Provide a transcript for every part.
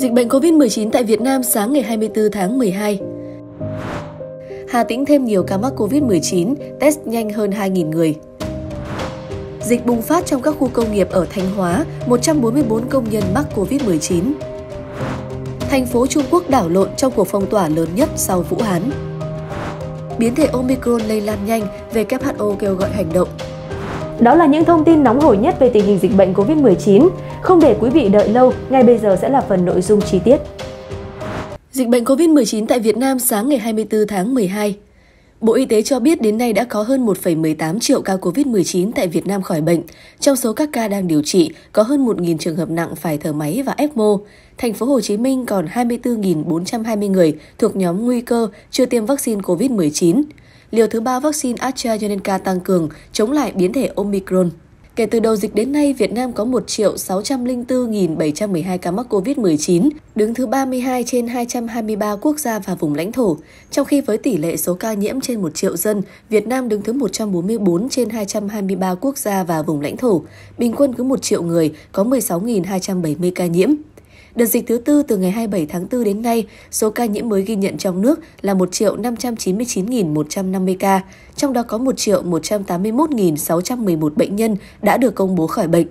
Dịch bệnh COVID-19 tại Việt Nam sáng ngày 24 tháng 12. Hà Tĩnh thêm nhiều ca mắc COVID-19, test nhanh hơn 2.000 người. Dịch bùng phát trong các khu công nghiệp ở Thanh Hóa, 144 công nhân mắc COVID-19. Thành phố Trung Quốc đảo lộn trong cuộc phong tỏa lớn nhất sau Vũ Hán. Biến thể Omicron lây lan nhanh, WHO kêu gọi hành động. Đó là những thông tin nóng hổi nhất về tình hình dịch bệnh COVID-19. Không để quý vị đợi lâu, ngay bây giờ sẽ là phần nội dung chi tiết. Dịch bệnh COVID-19 tại Việt Nam sáng ngày 24 tháng 12 Bộ Y tế cho biết đến nay đã có hơn 1,18 triệu ca COVID-19 tại Việt Nam khỏi bệnh. Trong số các ca đang điều trị, có hơn 1.000 trường hợp nặng phải thở máy và ECMO. Thành phố Hồ Chí Minh còn 24.420 người thuộc nhóm nguy cơ chưa tiêm vaccine COVID-19. Liều thứ ba vaccine AstraZeneca tăng cường chống lại biến thể Omicron. Kể từ đầu dịch đến nay, Việt Nam có 1 604.712 ca mắc COVID-19, đứng thứ 32 trên 223 quốc gia và vùng lãnh thổ. Trong khi với tỷ lệ số ca nhiễm trên 1 triệu dân, Việt Nam đứng thứ 144 trên 223 quốc gia và vùng lãnh thổ. Bình quân cứ 1 triệu người có 16.270 ca nhiễm. Đợt dịch thứ tư từ ngày 27 tháng 4 đến nay, số ca nhiễm mới ghi nhận trong nước là 1 599.150 ca, trong đó có 1 181.611 bệnh nhân đã được công bố khỏi bệnh.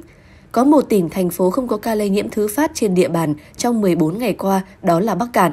Có một tỉnh, thành phố không có ca lây nhiễm thứ phát trên địa bàn trong 14 ngày qua, đó là Bắc Cạn.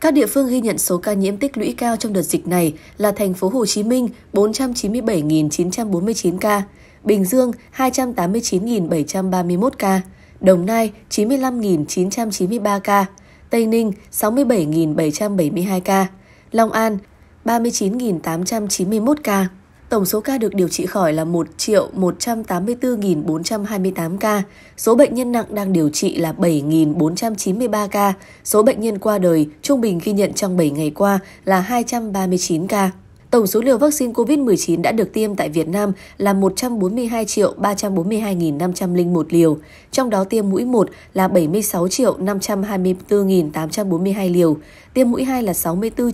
Các địa phương ghi nhận số ca nhiễm tích lũy cao trong đợt dịch này là thành phố Hồ Chí Minh 497.949 ca, Bình Dương 289.731 ca, Đồng Nai 95.993 ca, Tây Ninh 67.772 ca, Long An 39.891 ca. Tổng số ca được điều trị khỏi là 1 triệu 184.428 ca, số bệnh nhân nặng đang điều trị là 7.493 ca, số bệnh nhân qua đời trung bình ghi nhận trong 7 ngày qua là 239 ca. Tổng số liều vaccine COVID-19 đã được tiêm tại Việt Nam là 142 342.501 liều, trong đó tiêm mũi 1 là 76 524.842 liều, tiêm mũi 2 là 64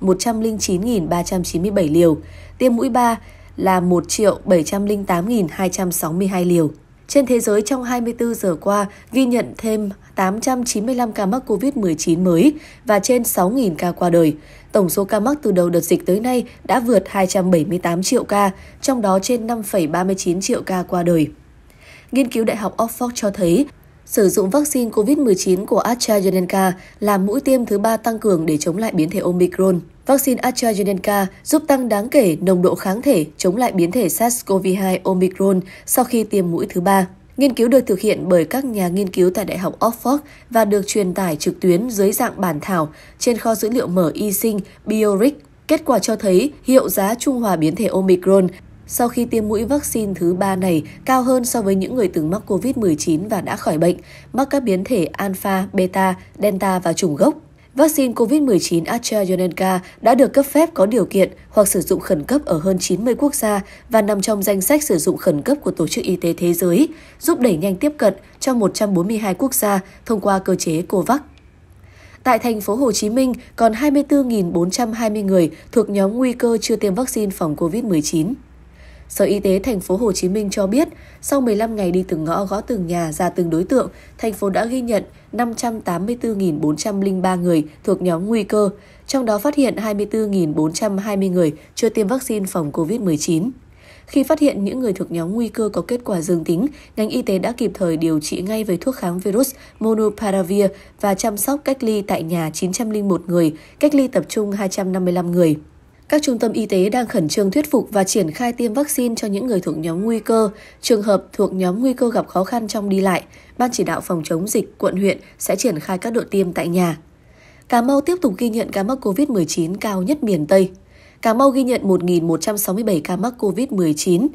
109.397 liều, tiêm mũi 3 là 1 708.262 liều. Trên thế giới trong 24 giờ qua ghi nhận thêm 895 ca mắc COVID-19 mới và trên 6.000 ca qua đời tổng số ca mắc từ đầu đợt dịch tới nay đã vượt 278 triệu ca, trong đó trên 5,39 triệu ca qua đời. Nghiên cứu Đại học Oxford cho thấy, sử dụng vaccine COVID-19 của AstraZeneca làm mũi tiêm thứ ba tăng cường để chống lại biến thể Omicron. Vaccine AstraZeneca giúp tăng đáng kể nồng độ kháng thể chống lại biến thể SARS-CoV-2 Omicron sau khi tiêm mũi thứ ba. Nghiên cứu được thực hiện bởi các nhà nghiên cứu tại Đại học Oxford và được truyền tải trực tuyến dưới dạng bản thảo trên kho dữ liệu mở y sinh Bioric. Kết quả cho thấy hiệu giá trung hòa biến thể Omicron sau khi tiêm mũi vaccine thứ ba này cao hơn so với những người từng mắc COVID-19 và đã khỏi bệnh, mắc các biến thể alpha, beta, delta và chủng gốc. Vaccine COVID-19 AstraZeneca đã được cấp phép có điều kiện hoặc sử dụng khẩn cấp ở hơn 90 quốc gia và nằm trong danh sách sử dụng khẩn cấp của Tổ chức Y tế Thế giới, giúp đẩy nhanh tiếp cận cho 142 quốc gia thông qua cơ chế COVAX. Tại thành phố Hồ Chí Minh, còn 24.420 người thuộc nhóm nguy cơ chưa tiêm vaccine phòng COVID-19. Sở Y tế thành phố Hồ Chí Minh cho biết, sau 15 ngày đi từng ngõ gõ từng nhà ra từng đối tượng, thành phố đã ghi nhận 584.403 người thuộc nhóm nguy cơ, trong đó phát hiện 24.420 người chưa tiêm vaccine phòng COVID-19. Khi phát hiện những người thuộc nhóm nguy cơ có kết quả dương tính, ngành y tế đã kịp thời điều trị ngay với thuốc kháng virus Monopiravir và chăm sóc cách ly tại nhà 901 người, cách ly tập trung 255 người. Các trung tâm y tế đang khẩn trương thuyết phục và triển khai tiêm vaccine cho những người thuộc nhóm nguy cơ. Trường hợp thuộc nhóm nguy cơ gặp khó khăn trong đi lại, Ban chỉ đạo phòng chống dịch quận huyện sẽ triển khai các đội tiêm tại nhà. Cà Mau tiếp tục ghi nhận ca mắc COVID-19 cao nhất miền Tây. Cà Mau ghi nhận 1.167 ca mắc COVID-19,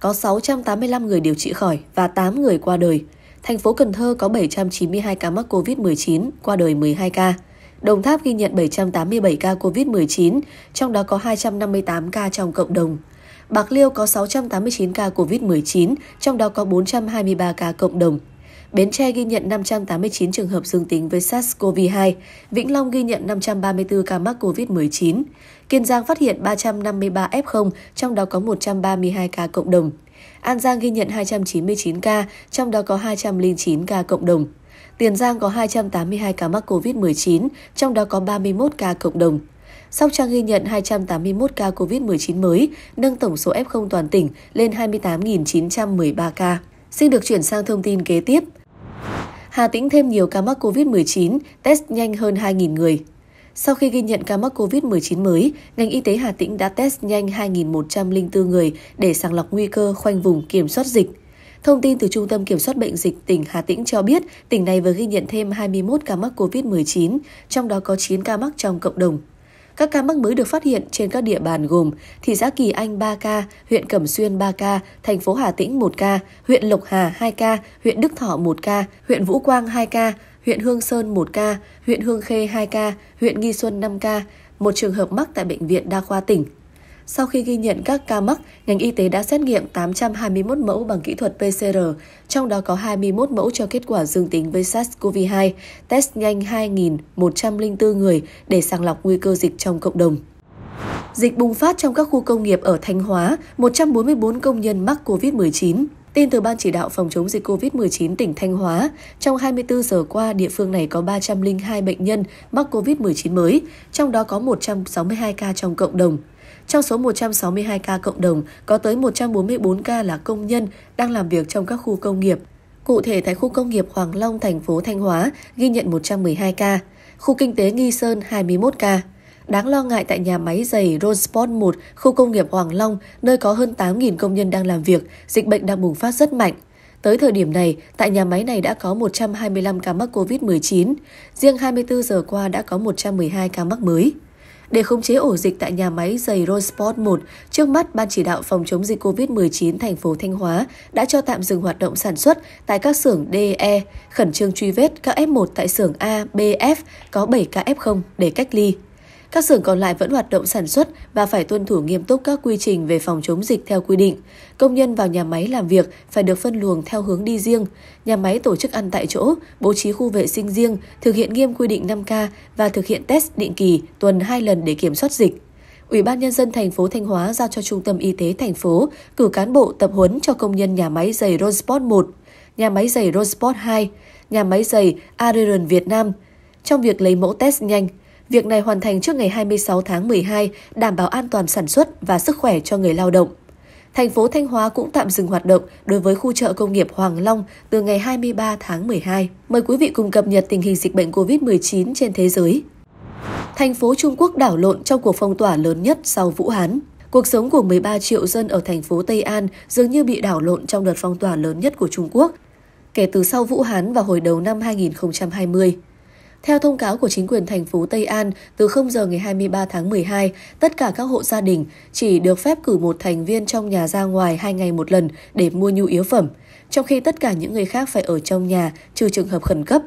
có 685 người điều trị khỏi và 8 người qua đời. Thành phố Cần Thơ có 792 ca mắc COVID-19, qua đời 12 ca. Đồng Tháp ghi nhận 787 ca COVID-19, trong đó có 258 ca trong cộng đồng. Bạc Liêu có 689 ca COVID-19, trong đó có 423 ca cộng đồng. Bến Tre ghi nhận 589 trường hợp dương tính với SARS-CoV-2, Vĩnh Long ghi nhận 534 ca mắc COVID-19, Kiên Giang phát hiện 353 F0, trong đó có 132 ca cộng đồng. An Giang ghi nhận 299 ca, trong đó có 209 ca cộng đồng. Tiền Giang có 282 ca mắc COVID-19, trong đó có 31 ca cộng đồng. Sóc Trăng ghi nhận 281 ca COVID-19 mới, nâng tổng số F0 toàn tỉnh lên 28.913 ca. Xin được chuyển sang thông tin kế tiếp. Hà Tĩnh thêm nhiều ca mắc COVID-19, test nhanh hơn 2.000 người. Sau khi ghi nhận ca mắc COVID-19 mới, ngành y tế Hà Tĩnh đã test nhanh 2.104 người để sàng lọc nguy cơ khoanh vùng kiểm soát dịch. Thông tin từ Trung tâm Kiểm soát Bệnh dịch tỉnh Hà Tĩnh cho biết, tỉnh này vừa ghi nhận thêm 21 ca mắc COVID-19, trong đó có 9 ca mắc trong cộng đồng. Các ca mắc mới được phát hiện trên các địa bàn gồm thị xã Kỳ Anh 3 ca, huyện Cẩm Xuyên 3 ca, thành phố Hà Tĩnh 1 ca, huyện Lộc Hà 2 ca, huyện Đức Thọ 1 ca, huyện Vũ Quang 2 ca, huyện Hương Sơn 1 ca, huyện Hương Khê 2 ca, huyện Nghi Xuân 5 ca, một trường hợp mắc tại Bệnh viện Đa khoa tỉnh. Sau khi ghi nhận các ca mắc, ngành y tế đã xét nghiệm 821 mẫu bằng kỹ thuật PCR, trong đó có 21 mẫu cho kết quả dương tính với SARS-CoV-2, test nhanh 2.104 người để sàng lọc nguy cơ dịch trong cộng đồng. Dịch bùng phát trong các khu công nghiệp ở Thanh Hóa, 144 công nhân mắc COVID-19. Tin từ Ban Chỉ đạo Phòng chống dịch COVID-19 tỉnh Thanh Hóa, trong 24 giờ qua, địa phương này có 302 bệnh nhân mắc COVID-19 mới, trong đó có 162 ca trong cộng đồng. Trong số 162 ca cộng đồng, có tới 144 ca là công nhân đang làm việc trong các khu công nghiệp. Cụ thể tại khu công nghiệp Hoàng Long, thành phố Thanh Hóa ghi nhận 112 ca, khu kinh tế Nghi Sơn 21 ca. Đáng lo ngại tại nhà máy giày Ronsport 1, khu công nghiệp Hoàng Long, nơi có hơn 8.000 công nhân đang làm việc, dịch bệnh đang bùng phát rất mạnh. Tới thời điểm này, tại nhà máy này đã có 125 ca mắc COVID-19, riêng 24 giờ qua đã có 112 ca mắc mới. Để khống chế ổ dịch tại nhà máy giày Rosport 1, trước mắt Ban chỉ đạo phòng chống dịch COVID-19 thành phố Thanh Hóa đã cho tạm dừng hoạt động sản xuất tại các xưởng DE, khẩn trương truy vết các F1 tại xưởng A, B, F có 7 ca F0 để cách ly. Các xưởng còn lại vẫn hoạt động sản xuất và phải tuân thủ nghiêm túc các quy trình về phòng chống dịch theo quy định. Công nhân vào nhà máy làm việc phải được phân luồng theo hướng đi riêng. Nhà máy tổ chức ăn tại chỗ, bố trí khu vệ sinh riêng, thực hiện nghiêm quy định 5K và thực hiện test định kỳ tuần 2 lần để kiểm soát dịch. Ủy ban nhân dân thành phố Thanh Hóa giao cho Trung tâm Y tế thành phố cử cán bộ tập huấn cho công nhân nhà máy giày Rosport 1, nhà máy giày Rosport 2, nhà máy giày Ariron Việt Nam trong việc lấy mẫu test nhanh, Việc này hoàn thành trước ngày 26 tháng 12, đảm bảo an toàn sản xuất và sức khỏe cho người lao động. Thành phố Thanh Hóa cũng tạm dừng hoạt động đối với khu chợ công nghiệp Hoàng Long từ ngày 23 tháng 12. Mời quý vị cùng cập nhật tình hình dịch bệnh COVID-19 trên thế giới. Thành phố Trung Quốc đảo lộn trong cuộc phong tỏa lớn nhất sau Vũ Hán. Cuộc sống của 13 triệu dân ở thành phố Tây An dường như bị đảo lộn trong đợt phong tỏa lớn nhất của Trung Quốc kể từ sau Vũ Hán vào hồi đầu năm 2020. Theo thông cáo của chính quyền thành phố Tây An, từ 0 giờ ngày 23 tháng 12, tất cả các hộ gia đình chỉ được phép cử một thành viên trong nhà ra ngoài hai ngày một lần để mua nhu yếu phẩm, trong khi tất cả những người khác phải ở trong nhà trừ trường hợp khẩn cấp.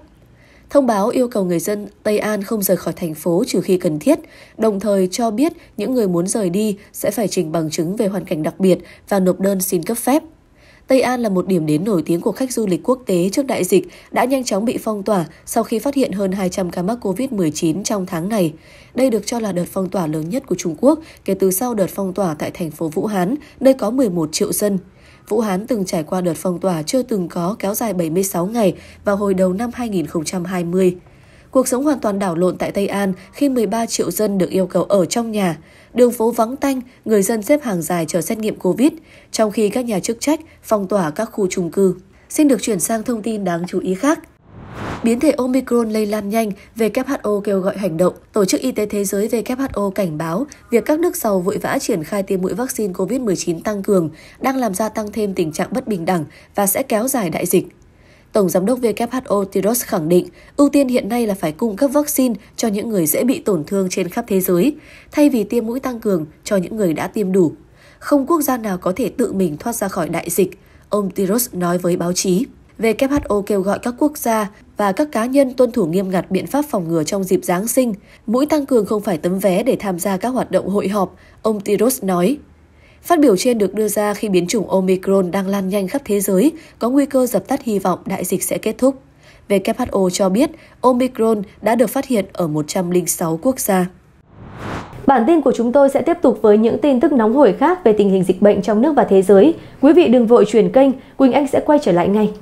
Thông báo yêu cầu người dân Tây An không rời khỏi thành phố trừ khi cần thiết, đồng thời cho biết những người muốn rời đi sẽ phải trình bằng chứng về hoàn cảnh đặc biệt và nộp đơn xin cấp phép. Tây An là một điểm đến nổi tiếng của khách du lịch quốc tế trước đại dịch, đã nhanh chóng bị phong tỏa sau khi phát hiện hơn 200 ca mắc COVID-19 trong tháng này. Đây được cho là đợt phong tỏa lớn nhất của Trung Quốc kể từ sau đợt phong tỏa tại thành phố Vũ Hán, nơi có 11 triệu dân. Vũ Hán từng trải qua đợt phong tỏa chưa từng có kéo dài 76 ngày vào hồi đầu năm 2020. Cuộc sống hoàn toàn đảo lộn tại Tây An khi 13 triệu dân được yêu cầu ở trong nhà. Đường phố vắng tanh, người dân xếp hàng dài chờ xét nghiệm Covid, trong khi các nhà chức trách phong tỏa các khu trung cư. Xin được chuyển sang thông tin đáng chú ý khác. Biến thể Omicron lây lan nhanh, WHO kêu gọi hành động. Tổ chức Y tế Thế giới WHO cảnh báo việc các nước giàu vội vã triển khai tiêm mũi vaccine COVID-19 tăng cường đang làm gia tăng thêm tình trạng bất bình đẳng và sẽ kéo dài đại dịch. Tổng Giám đốc WHO Tiros khẳng định ưu tiên hiện nay là phải cung cấp vaccine cho những người dễ bị tổn thương trên khắp thế giới, thay vì tiêm mũi tăng cường cho những người đã tiêm đủ. Không quốc gia nào có thể tự mình thoát ra khỏi đại dịch, ông Tiros nói với báo chí. WHO kêu gọi các quốc gia và các cá nhân tuân thủ nghiêm ngặt biện pháp phòng ngừa trong dịp Giáng sinh. Mũi tăng cường không phải tấm vé để tham gia các hoạt động hội họp, ông Tiros nói. Phát biểu trên được đưa ra khi biến chủng Omicron đang lan nhanh khắp thế giới, có nguy cơ dập tắt hy vọng đại dịch sẽ kết thúc. WHO cho biết Omicron đã được phát hiện ở 106 quốc gia. Bản tin của chúng tôi sẽ tiếp tục với những tin tức nóng hổi khác về tình hình dịch bệnh trong nước và thế giới. Quý vị đừng vội chuyển kênh, Quỳnh Anh sẽ quay trở lại ngay.